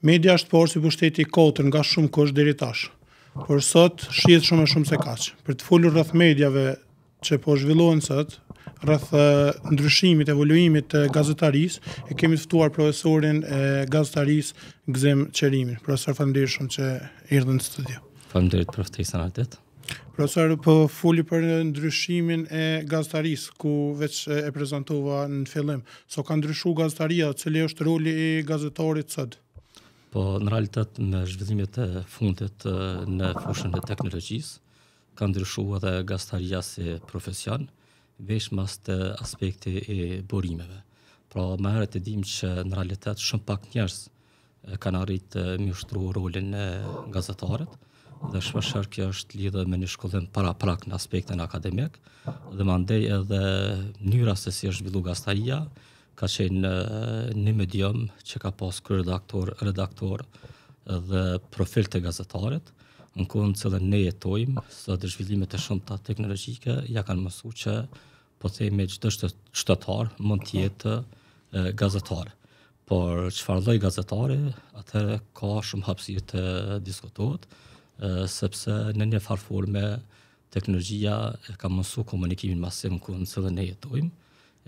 Media është por si pushteti kotër nga shumë kush dheri tash, por sot shqiet shumë e shumë se kaqë. Për të fullur rrëth medjave që po zhvillohen sot, rrëth ndryshimit, evoluimit të gazetaris, e kemi të ftuar profesorin e gazetaris Gzem Qerimin. Profesor, falemderit shumë që i rrëdhën të studio. Falemderit për të isan atet. Profesor, po fulli për ndryshimin e gazetaris, ku veç e prezentova në fillim. So ka ndryshu gazetaria, cili është roli i gazetarit sëtë? Po në realitet me zhvillimet e fundit në fushën e teknologjisë ka ndryshuar edhe gastaria si profesion, veç mas të aspekti i burimeve. Pra më herët e dim që në realitet shumë pak njerëz kanë arritë të më ushtru rolin e gazetarët dhe shpeshherë kjo është lidhë me një shkollim para prak në aspektin akademik dhe mandej edhe mënyra se si është zhvillu gastaria, ka qenë eh, një medium që ka pas kërë redaktor, redaktor dhe profil të gazetarit, në kënë cëllë ne jetojmë, së dhe zhvillimet e shumë të teknologjike, ja kanë mësu që po të e me gjithë të shtetar mund të jetë eh, gazetarit por çfarë lloj gazetari, atëre ka shumë hapësirë të diskutohet, eh, sepse në një farë teknologjia teknologjia ka mësu komunikimin masiv ku ndodhen ne jetojmë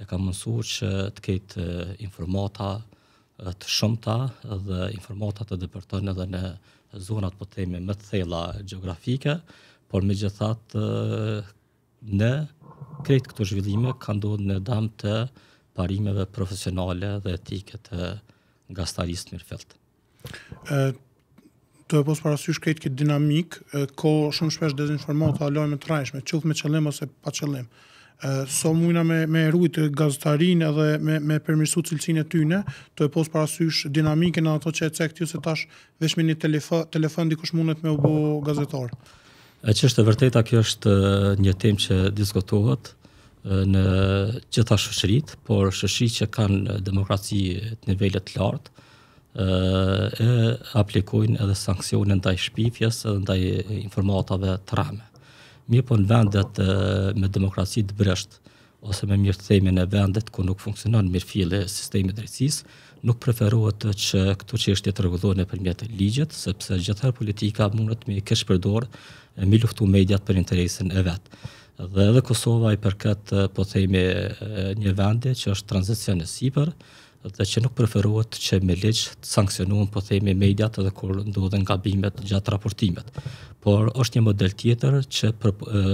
e kam mësuar që të ketë informata të shumta dhe informata të depërtojnë edhe në zonat po themi më të thella gjeografike, por megjithatë në krejt këto zhvillime ka ndodhur në dam të parimeve profesionale dhe etike të gastarisë mirëfillt. Ë të pos parasysh këtë këtë dinamik, ko shumë shpesh dezinformohet të alojme të rajshme, qëllë me qëllim ose pa qëllim so mujna me, me rujt gazetarin edhe me, me përmirësu cilësin e tyne, të e posë parasysh dinamike në ato që e cek tjo se tash veshme një telefon, telefon dikush mundet me u gazetar. E që është e vërteta, kjo është një tem që diskotohet në gjitha shëshrit, por shëshrit që kanë demokraci të nivellet lartë, e aplikojnë edhe sankcionin ndaj shpifjes edhe ndaj informatave të rame mi po në vendet e, me demokraci të bresht, ose me mirë të në vendet ku nuk funksionon mirë file sistemi drejtsis, nuk preferuat që këtu që është të regullohën e përmjet ligjet, sepse gjithar politika mundet me kesh përdor e mi luftu mediat për interesin e vetë. Dhe edhe Kosova i përket po themi një vendet që është tranzicion e siper, dhe që nuk preferohet që me ligj të sankcionohen po themi mediat edhe kur ndodhen gabimet gjatë raportimit. Por është një model tjetër që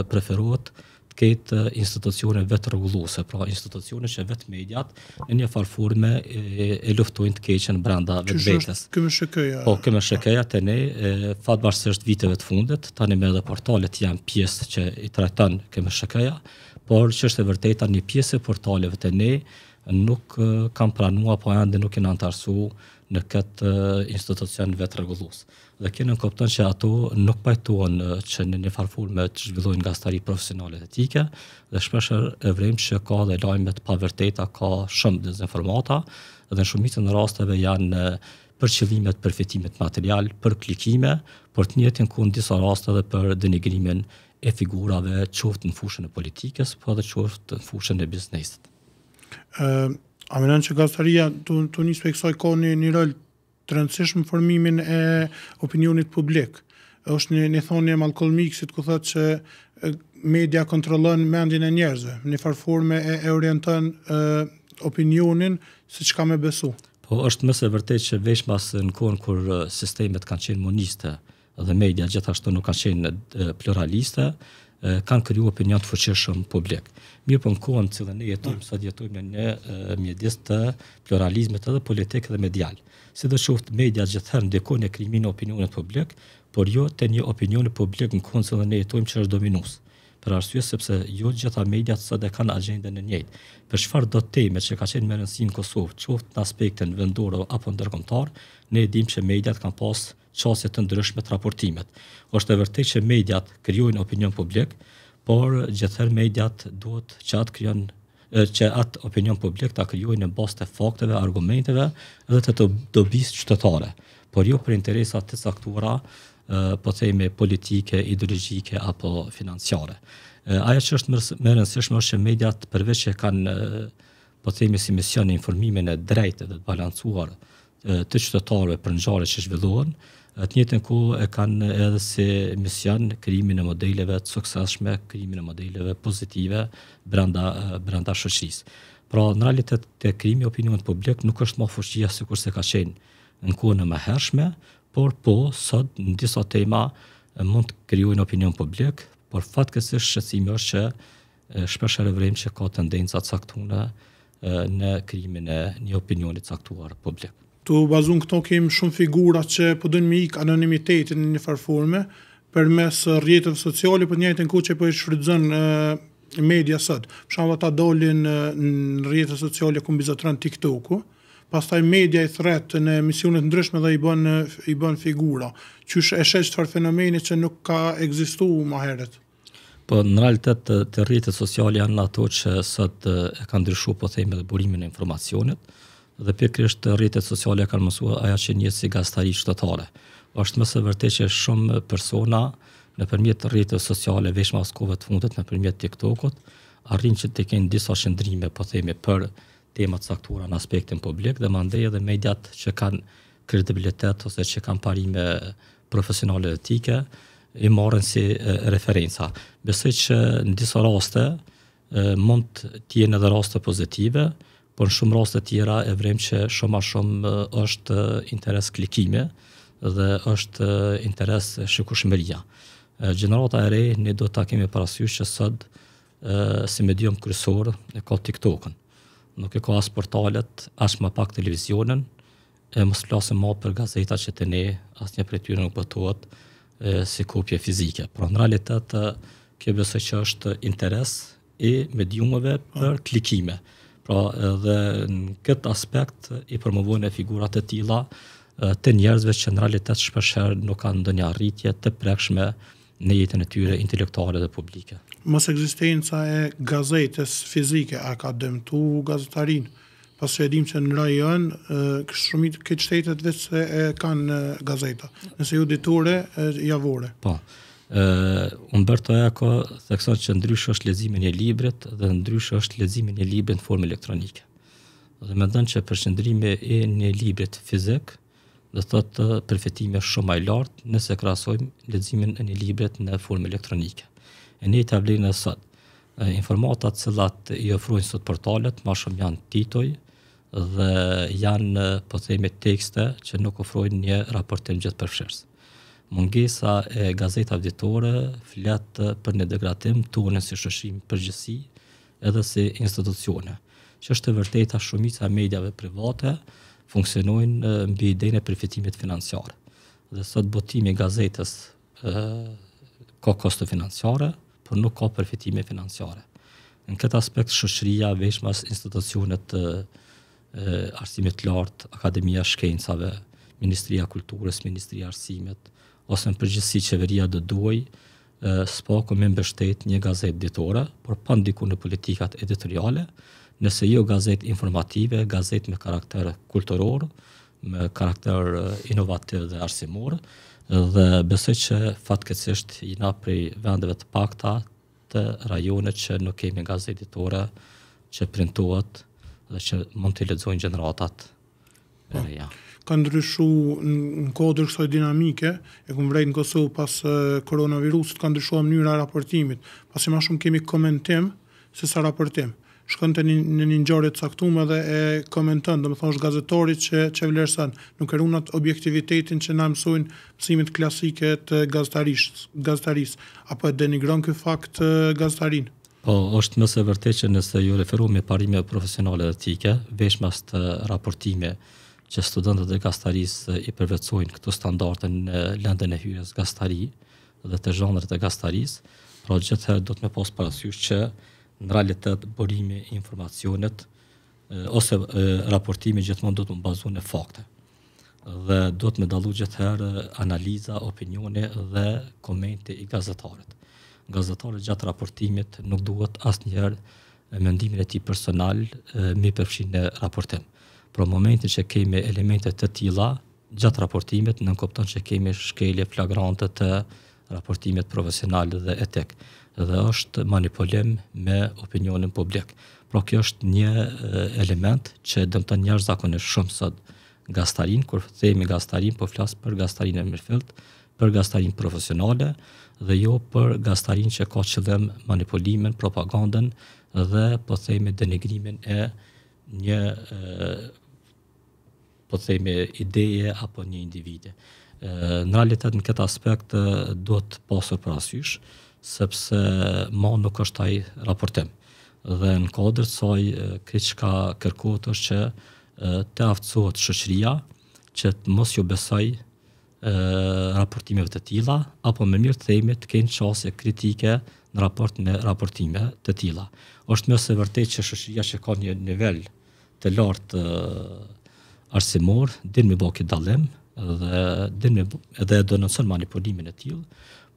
preferohet të ketë institucione vetë rregulluese, pra institucione që vetë mediat në një farë e, e luftojnë të keqen brenda vetë vetes. Kemë shkëja. Po kemë shkëja te ne, fatmarrësisht viteve të fundit tani me edhe portalet janë pjesë që i trajton kemë ja por çështë vërteta një pjesë e portaleve të ne nuk kanë pranua po janë dhe nuk në antarësu në këtë institucion vetë regullus. Dhe kjenë në kopton që ato nuk pajtuan që në një farfur me të zhvillojnë nga stari profesionalit etike, dhe shpesher e vrim që ka dhe lajmet pa vërteta, ka shumë dezinformata, dhe në shumitën në rasteve janë për qëllimet, për fitimet material, për klikime, për të njëtë në kundë disa raste dhe për denigrimin e figurave qoftë në fushën e politikës, për po dhe qoftë në fushën e biznesit a më që gazetaria të, të një speksoj ko një, një rëllë të rëndësishmë formimin e opinionit publik. është një, një thonë një malkol si të ku thëtë që media kontrolën mendin e njerëzve, një farforme e, e orientën e, opinionin se që ka me besu. Po, është mëse e vërtet që veç mas në konë kur sistemet kanë qenë moniste dhe media gjithashtu nuk kanë qenë pluraliste, kanë kriju opinion të fuqishëm publik. Mirë për po në kohën që dhe ne jetojmë, sot jetojmë në një mjedis të pluralizmet edhe politik dhe medial. Si dhe qoftë media gjithëherë në dekojnë e krimin publik, por jo të një opinionit publik në kohën që dhe ne jetojmë që është dominus. Për arsye sepse jo gjitha media të sot e kanë agendën e njëjtë. Për shfar do të teme që ka qenë më rënsin në Kosovë, qoftë në aspektin vendurë apo ndërgëntarë, ne edhim që mediat kanë pasë çësje të ndryshme të raportimet. Është vërtet që mediat krijojnë opinion publik, por gjithëherë mediat duhet që atë krijojnë që atë opinion publik ta krijojnë në bazë të fakteve, argumenteve dhe të dobisë qytetare, por jo për interesa të caktuara, po themi politike, ideologjike apo financiare. Ajo që është më rëndësishme është që mediat përveç që kanë po themi si mision informimin e drejtë dhe të balancuar të qytetarëve për ngjarjet që zhvillohen, të një tek ku e kanë edhe si mision krijimin e modeleve të suksesshme, krijimin e modeleve pozitive brenda brenda shoqërisë. Pra, në realitet të krimi opinionit publik nuk është më fuqia sikur se ka qenë në kohën e mëhershme, por po sot në disa tema mund të krijojnë opinion publik, por fatkeqësisht shësimi është që shpesh e vrim që ka tendenca caktuara në krimin e një caktuar publik tu bazun këto kem shumë figura që po me ikë anonimitetin në një farforme për përmes rrjeteve sociale për të në kohë që po i shfrytëzon media sot. Për shembull ata dolin në rrjete sociale ku mbizotron TikToku, pastaj media i thret në emisione të ndryshme dhe i bën i bën figura. Qysh e sheh çfarë fenomeni që nuk ka ekzistuar më herët. Po në realitet të, rjetët rrjetet sociale janë ato që sot e kanë ndryshuar po dhe burimin e informacionit dhe pikërisht rritet sociale kanë mësua aja që një si gastari shtetare. është mëse vërte që shumë persona në përmjet sociale vesh mas të fundet në përmjet arrin që të kenë disa shëndrime, po themi, për temat saktura në aspektin publik dhe më edhe dhe mediat që kanë kredibilitet ose që kanë parime profesionale dhe tike, i marën si e, referenca. Besoj që në disa raste e, mund të jenë edhe raste pozitive, por në shumë raste të tjera e vrem që shumë më shumë është interes klikime dhe është interes shikueshmëria. Gjenerata e re ne do ta kemi parasysh që sot si medium kryesor e ka TikTokun. Nuk e ka as portalet, as më pak televizionin e mos flasë më për gazeta që të ne as një prej tyre nuk botohet si kopje fizike. Pra në realitet kjo besoj që është interes i mediumeve për po. klikime. Pra edhe në këtë aspekt i përmëvojnë e figurat e tila të njerëzve që në realitet shpesherë nuk kanë ndonjë arritje të prekshme në jetën e tyre intelektuale dhe publike. Mos ekzistenca e gazetës fizike a ka dëmtu gazetarin? Pas që edhim që në rajon, kështë shumit këtë shtetet vetë se e kanë gazeta, nëse ju ditore, javore. Pa. po Umberto Eco thekson që ndrysh është lezimin e librit dhe ndrysh është lezimin e librit në formë elektronike. Dhe me dënë që përshëndrimi e një librit fizik, dhe thotë përfetimi është shumë i lartë nëse krahasojmë leximin e një librit në formë elektronike. E një avlinë e sot, informatat që i ofrojnë sot portalet, më shumë janë titoj dhe janë po themi tekste që nuk ofrojnë një raportim gjithë përfshirës mungesa e gazetës auditore flet për një degradim tonë si shoqërim përgjithësi edhe si institucione. Që është e vërteta shumica e mediave private funksionojnë eh, mbi idenë e përfitimit financiar. Dhe sot botimi i gazetës ë eh, ka kosto financiare, por nuk ka përfitime financiare. Në këtë aspekt shëshria, veçmas mas institucionet eh, të arsimit lartë, Akademia e Shkencave, Ministria e Kulturës, Ministria e Arsimit, ose në përgjithësi qeveria do duaj spaku me mbështet një gazet ditore, por pa ndikuar në politikat editoriale, nëse jo gazet informative, gazet me karakter kulturor, me karakter inovativ dhe arsimor, dhe besoj që fatkeqësisht i na prej vendeve të pakta të rajonit që nuk kemi gazet ditore që printohet dhe që mund të lexojnë gjeneratat. Ja ka ndryshu në kodër kësoj dinamike, e këmë vrejt në Kosovë pas koronavirusit, ka ndryshu e mënyra raportimit, pas e ma shumë kemi komentim se sa raportim. Shkën të një një njërët saktume dhe e komentën, dhe më thonë është gazetorit që që vlerësan, nuk e runat objektivitetin që na mësojnë mësimit klasike të gazetarisë, apo e denigron këtë fakt të gazetarinë. Po, është nëse vërte që nëse ju referu me parime profesionale dhe tike, të raportime që studentët e gastaris i përvecojnë këto standarte në lëndën e hyres gastari dhe të zhëndrët e gastaris, pra gjithëherë do të me posë parasysh që në realitet borimi informacionet ose raportimi gjithmonë do të më bazu në fakte. Dhe do të me dalu gjithëherë analiza, opinioni dhe komente i gazetarit. Gazetarit gjatë raportimit nuk duhet asë njerë me mëndimin e ti personal mi përfshin në raportimit. Pro momentin që kemi elementet të tila, gjatë raportimit në kopton që kemi shkelje flagrante të raportimit profesional dhe etik dhe është manipulim me opinionin publik. Pro kjo është një element që dëmë të njërë zakonisht shumë sot gastarin, kur themi gastarin, po flasë për gastarin e mërfilt, për gastarin profesionale dhe jo për gastarin që ka qëllëm manipulimin, propagandën dhe po themi denigrimin e një po të themi ideje apo një individje. Në realitet në këtë aspekt do të pasur për asysh, sepse ma nuk është taj raportim. Dhe në kodër të soj, këtë që ka kërkot është që të aftësot shëqëria që të mos ju besoj raportimeve të tila, apo me mirë të themi të kënë qase kritike në raport me raportime të tila. është mëse vërtej që shëqëria që ka një nivel të lartë eh, arsimor, din me bëk këtë dalem, dhe din me edhe e donacion manipulimin e tillë,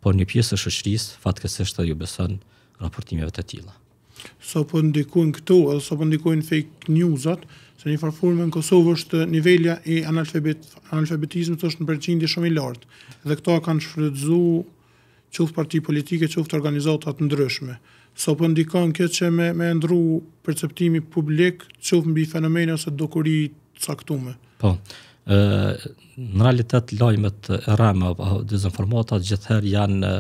por një pjesë e shoqërisë fatkesisht ajo beson raportimeve të tilla. Sa po ndikojnë këto, edhe sa po ndikojnë fake news-at, se një farfurme në Kosovë është nivelja e analfabet, analfabetizmit është në përqindje shumë i lartë, dhe këto kanë shfrydzu qoftë parti politike, qoftë organizatat ndryshme. So po për ndikon këtë që me, me ndru perceptimi publik, qoftë mbi fenomenja se dokuri caktume. Po, e, në realitet lojmet e rame o dezinformatat gjithëherë janë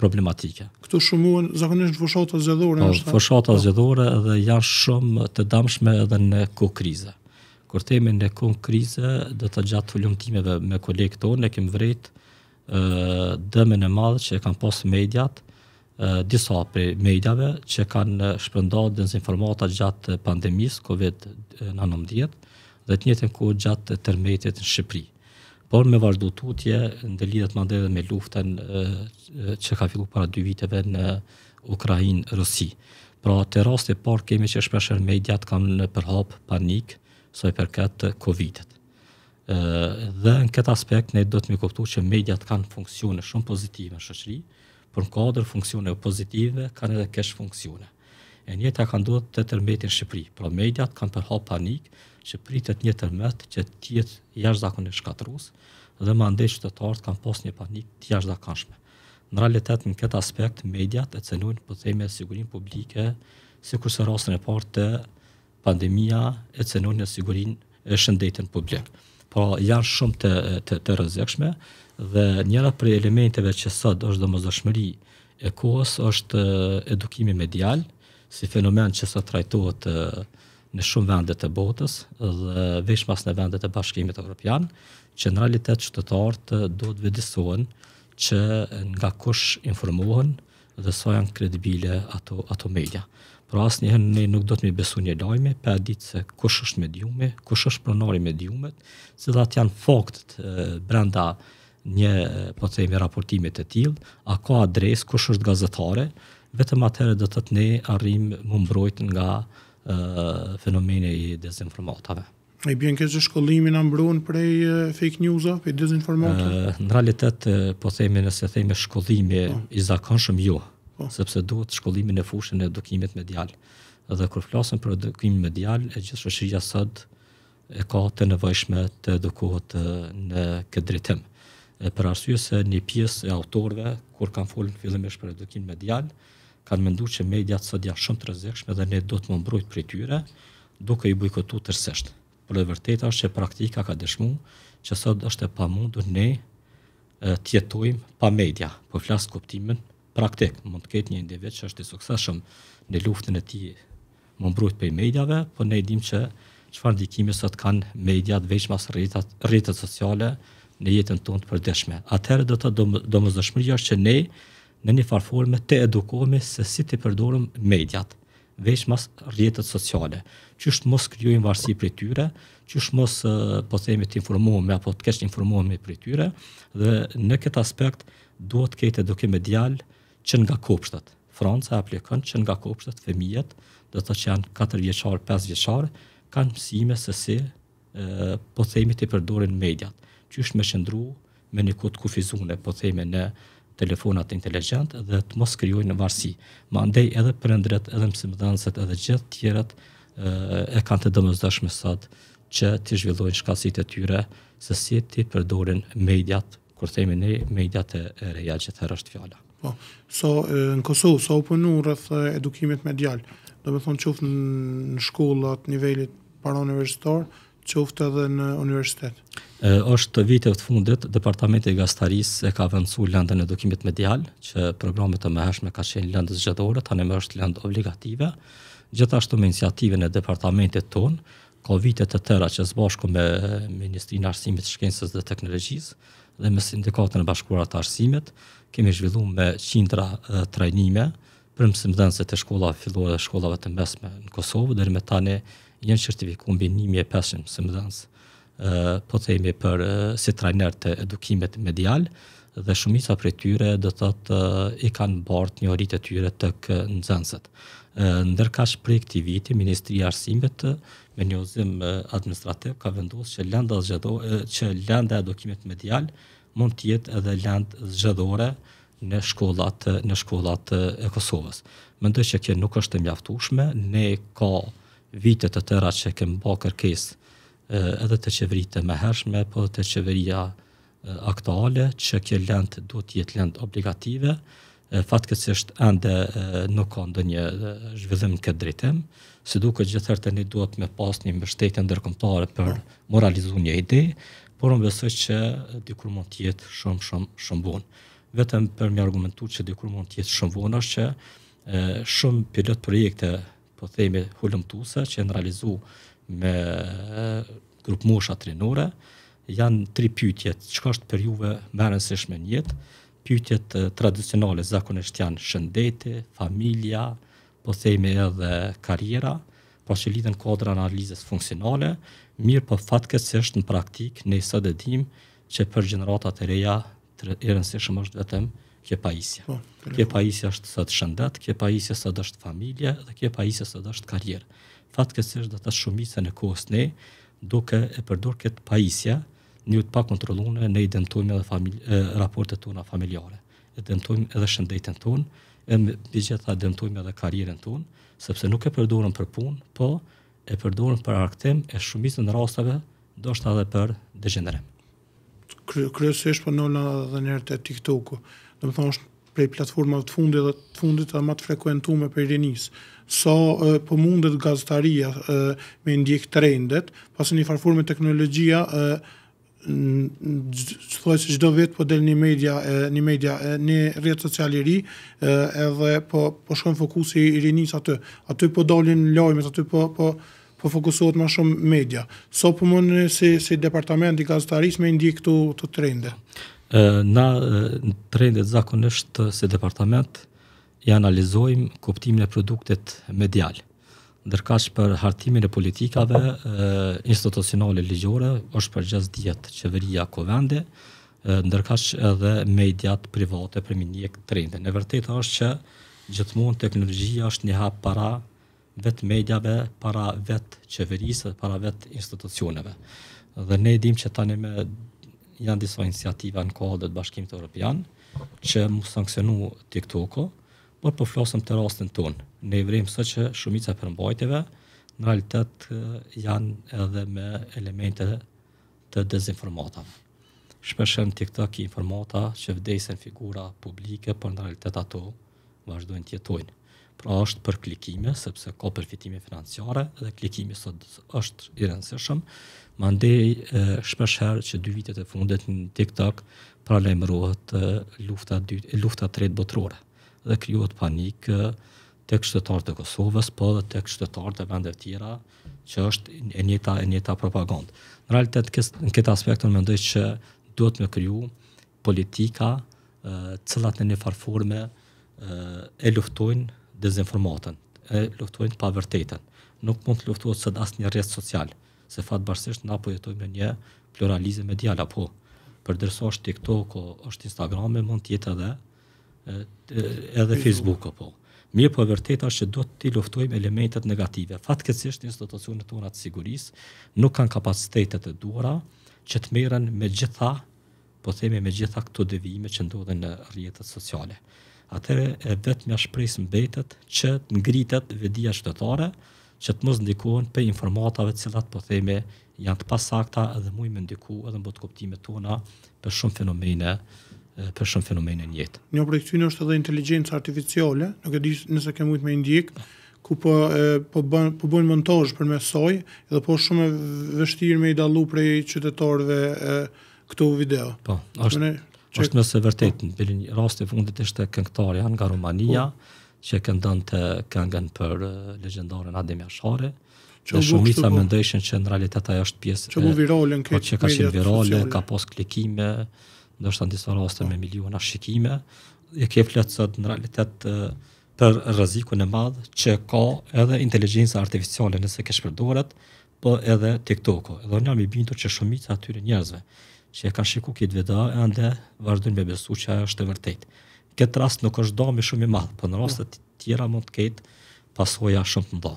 problematike. Këtu shumuan zakonisht fushata zgjedhore, është. Po, fushata po. zgjedhore dhe janë shumë të dëmshme edhe në ku krize. Kur në ku krize, do të gjatë ljumëtimeve me kolegët tonë, ne kemi vërejtë dëmën e madhë që e kanë pasur mediat, disa prej medjave që kanë shpërndarë dezinformata gjatë pandemis COVID-19 dhe të njëtën ku gjatë tërmetit në Shqipëri. Por me vazhdu tutje, në më ndedhe me luften që ka fillu para dy viteve në Ukrajinë, Rusi. Pra të rast e par kemi që shpesher mediat kanë përhap panik, soj përket COVID-et dhe në këtë aspekt ne do të më kuptu që mediat kanë funksione shumë pozitive në shoqëri, por në kuadër funksione pozitive kanë edhe kësh funksione. E njëta kanë duhet të tërmetin në Shqipëri, pra mediat kanë përho panik, që pritet një tërmet që të zakon e shkatrues dhe më andej qytetarë të kanë pas një panik të zakonshme. Në realitet në këtë aspekt mediat e cenojnë po themë sigurinë publike, sikur se e parë të pandemia e cenon sigurinë e shëndetit publik po janë shumë të të, të rrezikshme dhe njëra prej elementeve që sot është domosdoshmëri e kohës është edukimi medial si fenomen që sot trajtohet në shumë vende të botës dhe veç pas në vendet e bashkimit evropian që në realitet qytetarët do të vëdësohen që nga kush informohen dhe sa so janë kredibile ato ato media por asë ne nuk do të mi besu një lajmi, pa ditë se kush është mediume, kush është pronari mediumet, se dhe atë janë fakt brenda një, po të themi, raportimit e tilë, a ka adresë, kush është gazetare, vetëm atëherë dhe të të ne arrim më mbrojt nga e, fenomene i dezinformatave. E bien kështë shkollimin na mbrun prej fake news a, prej dezinformatave? Në realitet, po themi nëse themi shkollimi oh. i zakonshëm ju, jo Po. sepse duhet shkollimin e fushën e edukimit medial. Dhe kur flasim për edukimin medial, e gjithë shoqëria sot e ka të nevojshme të edukohet në këtë drejtim. E për arsye se një pjesë e autorëve kur kanë folur fillimisht për edukimin medial, kanë menduar që mediat sot janë shumë të rrezikshme dhe ne do të mbrojt prej tyre, duke i bojkotuar tërësisht. Por e vërteta është që praktika ka dëshmuar që sot është e pamundur ne të jetojmë pa media, po flas kuptimin praktik, mund të ketë një individ që është i suksesshëm në luftën e tij, më mbrojt prej mediave, po ne dimë që çfarë ndikimi sot kanë mediat veç mas rrjetat rrjetet sociale në jetën tonë të përditshme. Atëherë do të domosdoshmëria është që ne në një farforme të edukohemi se si të përdorim mediat veç mas rrjetet sociale. Qysh mos krijojmë varësi për tyre, qysh mos po themi të informohemi me, apo të kesh informohemi për tyre dhe në këtë aspekt duhet të ketë edukim medial djalë që nga kopshtet. Franca aplikon që nga kopshtet fëmijët, do të që janë 4 vjeqare, 5 vjeqare, kanë mësime se se po themi të i përdorin mediat, që është me qëndru me një kutë kufizune, po themi në telefonat inteligent dhe të mos kryoj në varsi. Ma ndej edhe për ndret, edhe mësë edhe gjithë tjeret e kanë të dëmës dëshme që të zhvillojnë shkasit e tyre, se si të i përdorin mediat, kur themi ne, mediat e reja gjithë herë është fjallat. Po. so, në Kosovë so u punu rreth edukimit medial. Do me thonë qoftë në shkolla të nivelit paraniversitar, qoftë edhe në universitet. Ë është vitet të fundit Departamenti i gastaris e ka vendosur lëndën edukimit medial, që programe të mëhershme ka qenë lëndës zgjedhore, tani më është lëndë obligative. Gjithashtu me iniciativën e departamentit ton, ka vite të tëra që së bashku me Ministrinë Arsimit Shkencës dhe Teknologjisë dhe me Sindikatën e Bashkuar të Arsimit, kemi zhvillu me qindra trajnime për mësëmëdhenëse të shkolla fillore dhe shkollave të mesme në Kosovë, dhe me tani jenë qertifiku mbi 1500 mësëmëdhenës, po të jemi për si trajner të edukimet medial, dhe shumica për tyre dhe të të i kanë bërt një rritë tyre të këndzënësët. Ndërka që për e këti viti, Ministri Arsimit me një uzim administrativ ka vendosë që lënda, që lënda edukimet medial, mund të jetë edhe lënd zgjedhore në shkollat në shkollat e Kosovës. Mendoj që kjo nuk është e mjaftueshme, ne ka vite të tëra që kemë bë kërkesë edhe të qeverisë të mëhershme, po të qeveria aktuale që kjo lënd duhet të jetë lënd obligative, fatkesisht ende nuk ka ndonjë zhvillim këtë drejtim, si duket gjithërtë një duhet me pas një mbështetje ndërkombëtare për moralizu një ide, por unë besoj që dikur mund të jetë shumë shumë shumë bon. Vetëm për më argumentu që dikur mund të jetë shumë bon është që e, shumë pilot projekte, po themi hulumtuese që janë realizuar me e, grup mosha janë tri pyetje, çka është për juve më e rëndësishme në jetë? Pyetjet tradicionale zakonisht janë shëndeti, familja, po themi edhe karriera, po që lidhen kodra analizës funksionale, Mirë për fatke që është në praktik, ne i sëtë që për gjeneratat e reja, të erën se është vetëm, kje pa Kje pa është të të shëndet, kje paisja isja së dështë familje, dhe kje paisja isja së dështë karjerë. Fatke që është dhe të shumisa në kohës ne, duke e përdur këtë paisja, isja, një të pa kontrolune, ne i dhe familje, raportet tona familjare. E edhe shëndetën tonë, e bëgjeta dëntojme edhe karjerën tonë, sepse nuk e përdurën për punë, po e përdorur për arktim e shumicën e rasteve, ndoshta edhe për degenerim. Kryesisht po ndonë edhe në rreth TikTok-ut. Do të thonë për platforma të fundit dhe të fundit të më të frekuentuara për rinis. Sa so, po mundet gazetaria me ndjek trendet, pas në farformën teknologjia ë në thjesht çdo vit po del në media në media në rrjet social i ri edhe po po shkon fokusi i rinis aty aty po dalin lajmet aty po po po fokusohet më shumë media. So po më në si, si departament i gazetaris me ndi këtu të trende? Na trendet zakonisht si departament i analizojmë kuptimin e produktet medial. Ndërkash për hartimin e politikave institucionale ligjore, është për gjithë djetë qeveria kovende, ndërkash edhe mediat private për minjek trende. Në vërtet është që gjithmonë teknologjia është një hap para vetë mediave, para vetë qeverisë, para vetë institucioneve. Dhe ne dimë që tani me janë disa inisiativa në kohë dhe të bashkimit Europian, që mu sankcionu TikTok-o, por po flasëm të rastin tonë. Ne i vrimë së që shumica përmbajtjeve, në realitet janë edhe me elemente të dezinformatave. Shpeshen TikTok i informata që vdesen figura publike, por në realitet ato vazhdojnë të jetojnë pra është për klikime, sepse ka përfitime financiare dhe klikimi sot është i rëndësishëm. Ma ndej shpesh herë që dy vitet e fundet në TikTok pra lajmërohet lufta, dy, lufta tret botrore dhe krijohet panikë të kështetarë e Kosovës, po dhe të kështetarë e vendet tjera, që është e njëta, e njëta propagandë. Në realitet, në këtë aspektën, mendoj që duhet të kryu politika, cëllat në një farforme, e luftojnë dezinformatën, e luftojnë pa vërtetën. Nuk mund të luftohet së dasë një rreth social, se fatbarsisht na po jetojmë në një pluralizëm medial apo dërso është TikTok ose është Instagram e mund të jetë edhe edhe Facebook apo. Mirë po e vërteta është që do të luftojmë elementet negative. Fatkeqësisht institucionet tona të sigurisë nuk kanë kapacitetet e duhura që të merren me gjitha, po themi me gjitha këto devijime që ndodhen në rrjetet sociale atëre e vetë me shprejsë mbetet që të ngritet vedia qytetare, që të mos ndikohen për informatave cilat po theme janë të pasakta edhe mui me ndiku edhe në botë koptime tona për shumë fenomene për shumë fenomene në jetë. Një prej është edhe inteligencë artificiale, nuk e di nëse kemi shumë me ndjek, ku po e, po bën po bën montazh për mesoj dhe po shumë vështirë me i dallu prej qytetarëve këtu video. Po, është Qe... është nëse vërtet, në bilin rasti fundit ishte këngëtarja nga Rumania, po. që këndën të këngën për uh, legendarën Adem Jashare, që shumica më ndëshën po. që në realitet ajo është pjesë që mu virale në këtë po, që ka qenë virale, sociale. ka pos klikime, ndështë në disa raste po. me miliona shikime, e ke fletësët në realitet për rëziku në madhë që ka edhe inteligenca artificiale nëse ke shpërdoret, po edhe TikTok-o. Edhe unë i bindur që shumica atyre njerëzve që e ka shiku këtë video e ande vazhdojnë me besu që ajo është e vërtet. Këtë rast nuk është do me shumë i madhë, për po në po. rast të tjera mund të ketë pasoja shumë të ndo.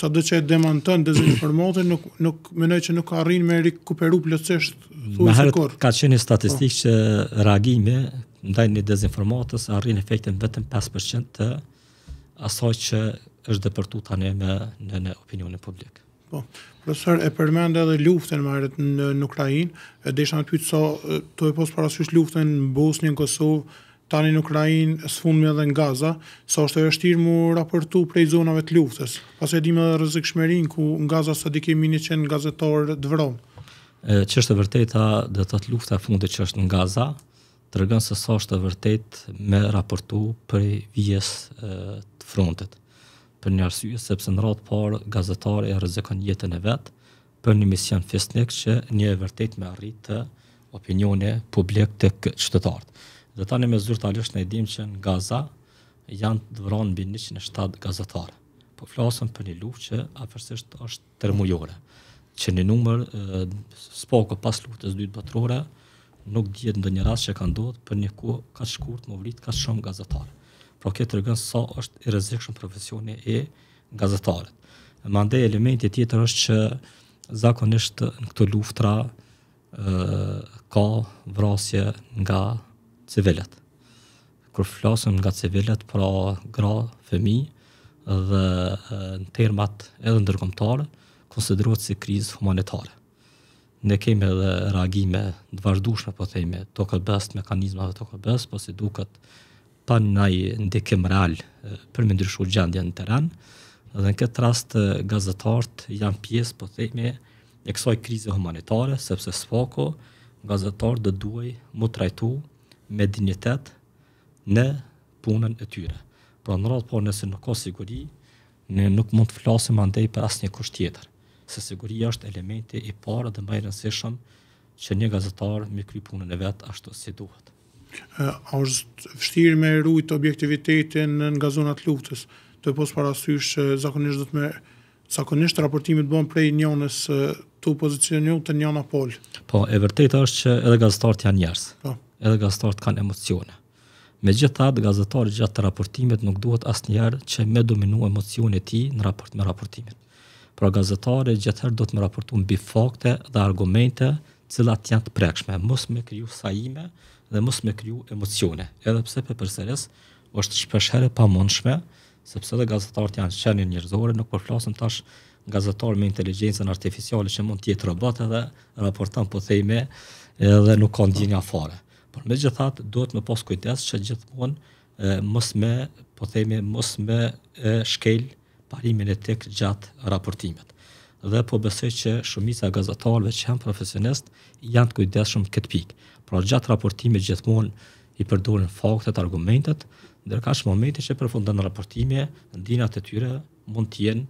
Sa dhe që e demantën, dezinformatën, nuk, nuk menoj që nuk arrinë me rikuperu plëtsesht thujë se kur. Ka qenë një statistikë që reagimi ndaj një dezinformatës arrinë efektin vetëm 5% të asaj që është dëpërtu tani me në, në opinionin publikë. Po. Profesor e përmend edhe luftën më rrit në Ukrainë, e desha të pyet sa to e pos parasysh luftën në Bosnjë, Kosovë, tani në Ukrainë, sfumë edhe në Gaza, sa so është e vështirë mu raportu prej zonave të luftës. Pas e dimë edhe rrezikshmërinë ku në Gaza sa di kemi një qen të vron. Ë ç'është e vërteta, do të thotë lufta e fundit që është në Gaza, tregon se sa është e vërtet me raportu prej vijës e, të frontit për një arsye sepse në radhë parë gazetari e rrezikon jetën e vet për një mision festnik që një e vërtet me arrit të opinione publik të këtë qëtëtart. Dhe tani me zhurt alësht në edhim që në Gaza janë të vëron në binë shtatë gazetare. Po flasëm për një luft që a është termujore, që një numër spoko pas luftës dytë bëtërore nuk djetë ndë një ras që ka ndodhë për një ku ka shkurt më vritë ka shumë gazetarë pra kjo të regon sa është i rezikshën profesioni e gazetarit. Ma ndej elementi tjetër është që zakonisht në këto luftra e, ka vrasje nga civilet. Kër flasën nga civilet, pra gra, femi dhe e, në termat edhe ndërgomtare, konsideruat si krizë humanitare. Ne kemi edhe reagime të vazhdushme, po themi, to kërbest mekanizmave, to kërbest, po si duket në një ndikim real për me ndryshu gjendje në teren, dhe në këtë rast gazetart janë pjesë, po themi, e kësoj krize humanitare, sepse sfako gazetart dhe duaj mu trajtu me dignitet në punën e tyre. Pra në rrët, por nëse nuk ka siguri, në nuk mund të flasim andej për asë një kusht tjetër, se siguria është elementi i parë dhe mbajrën sishëm që një gazetar me kry punën e vetë ashtu si duhet a është vështirë me rujt objektivitetin nga zonat luftës, të posë parasysh që zakonisht të me zakonisht raportimit bon prej njënës të pozicionu të njën apollë? Po, e vërtet është që edhe gazetarët janë njerës, po. edhe gazetarët kanë emocione. Me gjithë gazetarët gjatë të raportimit nuk duhet asë njerë që me dominu emocione ti në raport me raportimit. Pra gazetarët gjithëherë do të me raportu në bifakte dhe argumente cilat janë të prekshme, mos me kryu sajime, dhe mos me kriju emocione. Edhe pse për përseles është shpesh herë pa mundshme, sepse dhe gazetarët janë shenjë njerëzore, nuk përflasëm po tash gazetarë me inteligjencën artificiale që mund tjetë robot edhe raporton po thejme edhe nuk kanë dhjë fare. Por me gjithatë, duhet me pos kujtes që gjithë mos me, po thejme, mos me shkel parimin e tek gjatë raportimet dhe po besoj që shumica e gazetarëve që janë profesionistë janë të kujdesshëm këtë pikë. Pra gjatë raportime gjithmon i përdurin faktet, argumentet, ndërka është momenti që përfundën në raportime, ndinat e tyre mund tjenë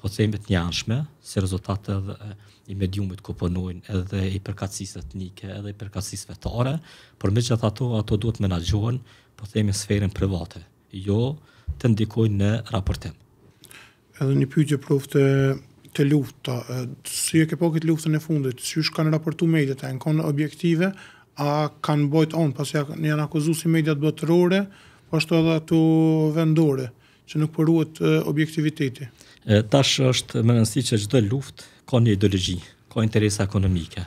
po të të një anshme, se rezultate dhe i mediumit ku përnojnë edhe i përkatsisve të njike, edhe i përkatsisve vetare, por me gjithë ato, ato duhet menagjohen, po të sejmë sferin private, jo të ndikojnë në raportim. Edhe një pyqë e prof të të lufta, si e ke po këtë luftën e fundit, si shka kanë raportu medjet, e në konë objektive, a kanë bojt on, pas janë, janë akuzu si mediat botërore, po ashtu edhe ato vendore, që nuk përruat objektiviteti. E, tash është më nënsi që gjithë luft ka një ideologi, ka interesa ekonomike,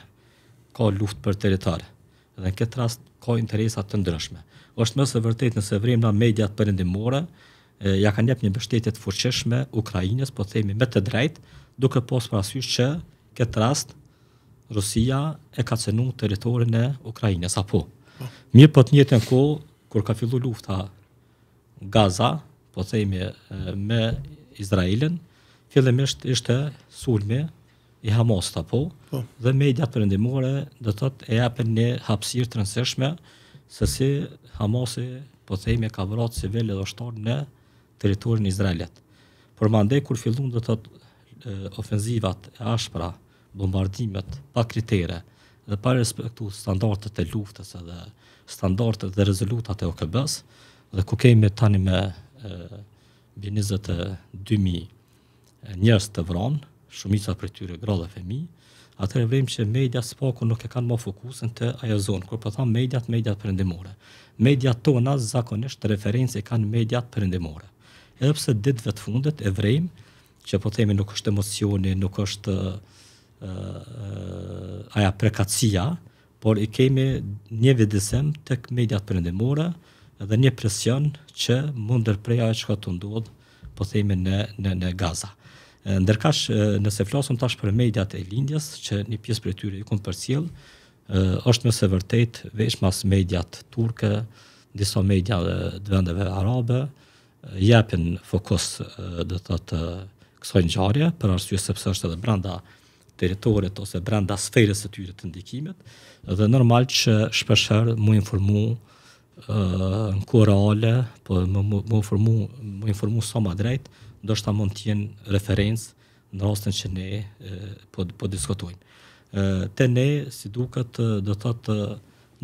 ka luft për teritare, dhe në këtë rast ka interesa të ndryshme. është më së vërtet nëse vrim na mediat përëndimore, ja kanë jep një bështetjet fuqeshme Ukrajinës, po themi me të drejt, duke posë për asysh që këtë rast Rusia e ka cenu teritorin e Ukrajinës, apo? Mirë për po të njëtë në kohë, kur ka fillu lufta Gaza, po të themi me Izraelin, fillemisht ishte sulmi i Hamas, apo? Po. Dhe mediat përëndimore dhe të të e apën një hapsirë të nësishme, se si Hamas e po të themi ka vratë civil vele shtarë në teritorin Izraelit. Por mande kur fillun dhe të ofenzivat e ashpra bombardimet pa kritere dhe pa respektu standartet e luftës edhe standartet dhe rezolutat e OKB-s, dhe ku kemi tani me e, 22.000 njerës të vranë, shumica për tyre gra dhe femi, atër e vrejmë që media s'paku nuk e kanë më fokusën të ajo zonë, kur për po thamë mediat, mediat përëndimore. Mediat tona zakonisht të referenci kanë mediat përëndimore. Edhepse ditëve të fundet e vrejmë që po themi nuk është emocioni, nuk është uh, aja prekatsia, por i kemi një vedesim tek mediat përndimore dhe një presion që mund dërpreja e që ka të ndodhë, po thejme në, në, në Gaza. Ndërkash, nëse flasëm tash për mediat e lindjes, që një pjesë për tyre i kumë për cilë, është nëse vërtet veç mas mediat turke, disa media dhe vendeve arabe, jepin fokus dhe të të kësoj për arsye sepse është edhe brenda teritorit ose brenda sferës të tyre të ndikimit, dhe normal që shpesherë mu informu uh, në kore ale, po mu, informu, mu informu sa ma drejt, ndoshta mund të jenë referencë në rastën që ne po po diskutojmë. Ë te ne si duket do thotë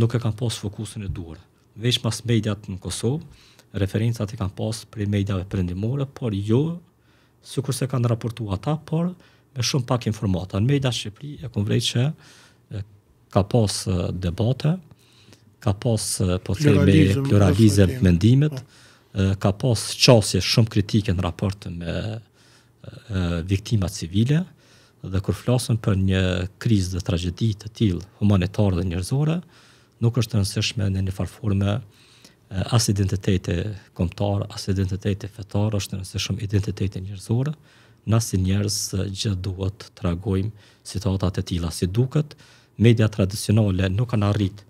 nuk e kanë pas fokusin e duhur. Veç mas mediat në Kosovë, referencat i kanë pas prej mediave perëndimore, por jo sikur se kanë raportuar ata, por me shumë pak informata. Në Mejda Shqipëri, e kumë vrejtë që ka pas debate, ka pas po të me pluralizem të mendimet, po. ka pas qasje shumë kritike në raport me viktimat civile, dhe kur flasën për një kriz dhe tragedi të til, humanitar dhe njërzore, nuk është të nësëshme në një farforme as identitete komptar, as identitete fetar, është të nësëshme identitete njërzore, na si njerës që duhet të tragojmë situatat e tila. Si duket, media tradicionale nuk kanë arrit,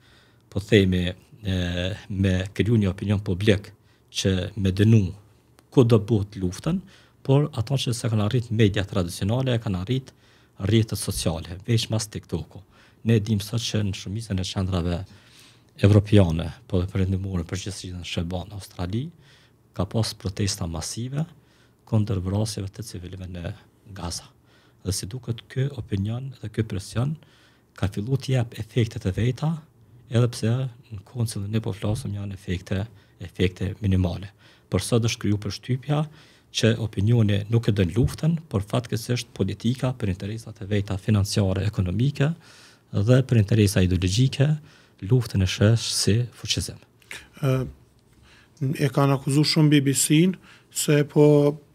po themi, e, me kryu një opinion publik që me dënu ku do bëhet luftën, por ato që se kanë arrit media tradicionale e kanë arrit rrjetet sociale, veç mas TikTok-u. Ne dim sot që në shumicën e qendrave evropiane, po dhe përëndimore për gjithë gjithë në Australi, ka pas protesta masive, kontër vrasjeve të civilive në Gaza. Dhe si duket ky opinion dhe ky presion ka fillu të jep efektet e veta, edhe pse në kohën cilë në po flasëm janë efekte, efekte minimale. Por sot është kryu për shtypja që opinioni nuk e dën luftën, por fatkesisht politika për interesat e veta financiare, ekonomike dhe për interesa ideologike, luftën e shesh si fuqizim e kanë akuzuar shumë bbc n se po,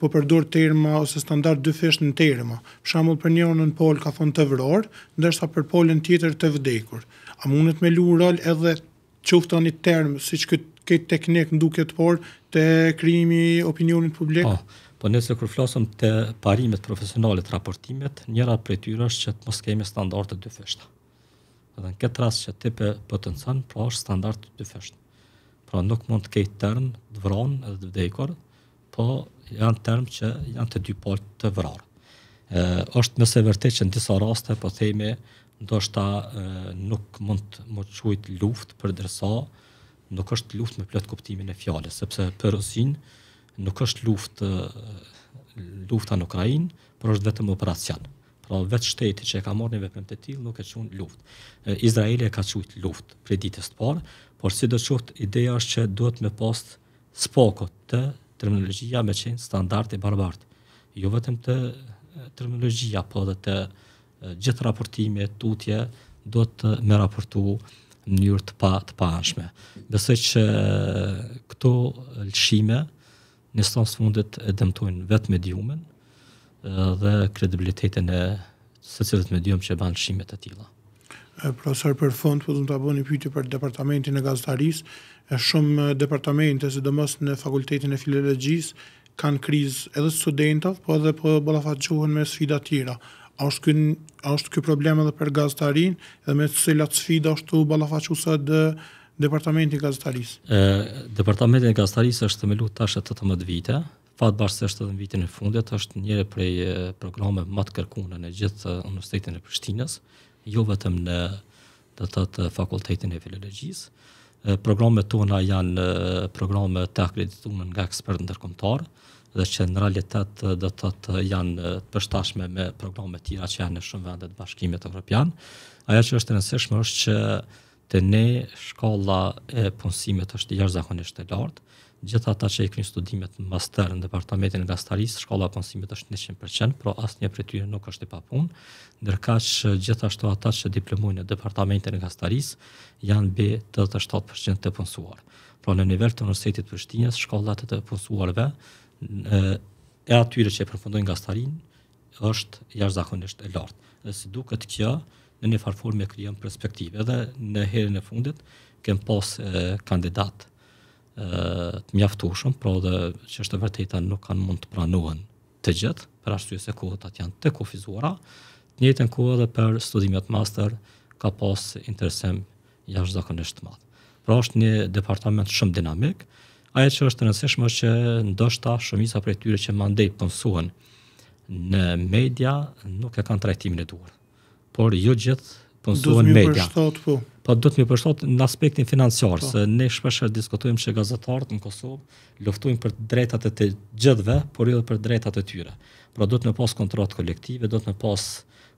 po përdur terma ose standard dy në terma. Për shembull për njërën në pol ka thonë të vror, ndërsa për polën tjetër të vdekur. A mundet me lurë rol edhe qufta një term, si që këtë këtë teknik në duke të por, të krimi opinionit publik? Po, po nëse kërë flasëm të parimet profesionalit raportimet, njëra për tyre është që të mos kemi standartë të dy Dhe në këtë rast që po të potencan, pra është standartë pra nuk mund të kejtë term të vron edhe të vdekor, po janë term që janë të dy palë të vrarë. E, është mëse vërtet që në disa raste, po themi ndoshta e, nuk mund të më quajt luft për dërsa, nuk është luft me plot kuptimin e fjalës, sepse për rësin, nuk është luft, lufta në Ukrainë, por është vetëm operacion. Pra vetë shteti që e ka marrë një veprim të tillë nuk e çon luftë. Izraeli e ka çuar luftë prej ditës së parë, por si do qoftë, ideja është që duhet me post spoko të terminologjia me qenë standart e barbart. Jo vetëm të terminologjia, po dhe të gjithë raportime, tutje, duhet të me raportu në njërë të pa të anshme. Dëse që këto lëshime, në stonë së fundit e dëmtojnë vetë mediumen dhe kredibilitetin e së cilët medium që banë lëshimet e tila profesor për fund, po do të bëni pyetje për departamentin e gazetarisë. Shumë departamente, sidomos në fakultetin e filologjisë, kanë krizë edhe studentët, po edhe po ballafaqohen me sfida të tjera. A është ky a është ky problem edhe për gazetarin dhe me të cilat sfida ashtu ballafaqosa dhe departamentin e gazetarisë? Ë departamenti i gazetarisë është lut tash 18 vite, fatbarsisht edhe në vitin e fundit është një prej programeve më të kërkuara në gjithë universitetin e Prishtinës jo vetëm në të të, të fakultetin e filologjisë, programet tona janë programe të akredituar nga ekspertë ndërkombëtarë dhe që në realitet do të janë të përshtatshme me programet tjera që janë në shumë vende të bashkimit evropian. Ajo që është e rëndësishme është që të ne shkolla e punësimit është jashtëzakonisht e lartë, Gjitha ata që i kryjnë studimet në master në departamentin e gastaris, shkolla e konsimit është 100%, pro asë një për tyre nuk është i papun, ndërka që gjithë ata që diplomujnë në departamentin e gastaris, janë be 87% të punësuar. Pro në nivel të Universitetit për shtinjës, shkolla të të punësuarve, e atyre që e përfundojnë nga starin është jashtëzakonisht zakonisht e lartë. Dhe si duke të në një farfur me kryon perspektive. Edhe në herën e fundit, kem pos kandidat të mjaftuarshëm, por dhe që është vërteta nuk kanë mund të pranohen të gjithë, për arsye se kohët atë janë të kufizuara. Në të njëjtën kohë edhe për studimet master ka pas interesim jashtëzakonisht të madh. Pra është një departament shumë dinamik. Ajo që është rëndësishme është që ndoshta shumica prej tyre që mandej punsohen në media nuk e kanë trajtimin e duhur. Por jo gjithë punsohen në media. Po do po, të më përshtat në aspektin financiar, po. se ne shpesh diskutojmë që gazetarët në Kosovë luftojnë për drejtat e të gjithëve, por edhe jo për drejtat e tyre. Pra do të më pas kontratë kolektive, do të më pas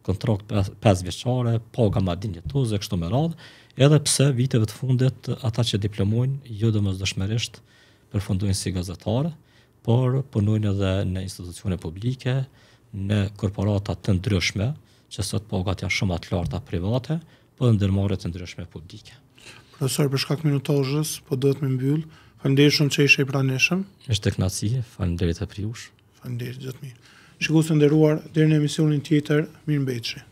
kontratë 5 pes, vjeçare, paga po e dinjetuze, kështu me radhë, edhe pse viteve të fundit ata që diplomojnë, jo dhe mësë dëshmerisht, përfundojnë si gazetarë, por punojnë edhe në institucione publike, në korporatat të ndryshme, që sot pagat janë shumë atë larta private, po dhe ndërmore të ndryshme publike. Profesor, për shkak minutazhës, po do të më mbyll. Faleminderit shumë që ishe i praneshëm. Është tek natësi, faleminderit e prijush. Faleminderit gjithë mirë. Shikus të nderuar, deri në emisionin tjetër, mirëmbëjtje.